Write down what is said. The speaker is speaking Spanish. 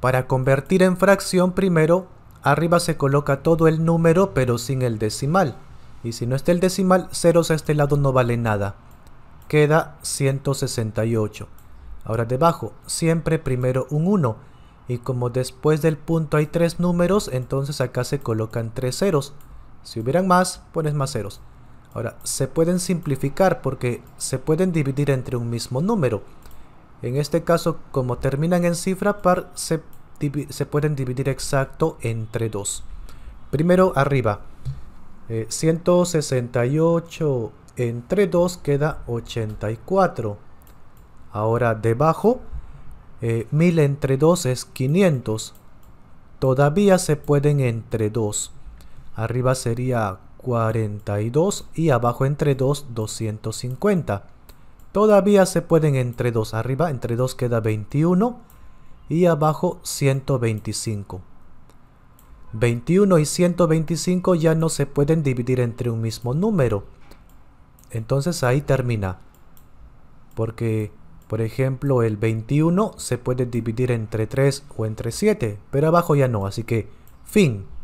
Para convertir en fracción primero, arriba se coloca todo el número pero sin el decimal. Y si no está el decimal, ceros a este lado no vale nada. Queda 168. Ahora debajo, siempre primero un 1. Y como después del punto hay tres números, entonces acá se colocan tres ceros. Si hubieran más, pones más ceros. Ahora, se pueden simplificar porque se pueden dividir entre un mismo número. En este caso, como terminan en cifra par, se, pueden dividir exacto entre 2. Primero arriba, 168 eh, entre 2 queda 84. Ahora debajo, 1000 eh, entre 2 es 500. Todavía se pueden entre 2. Arriba sería 42 y abajo entre 2, 250. Todavía se pueden entre 2. Arriba entre 2 queda 21 y abajo 125. 21 y 125 ya no se pueden dividir entre un mismo número. Entonces ahí termina. Porque, por ejemplo, el 21 se puede dividir entre 3 o entre 7, pero abajo ya no, así que fin.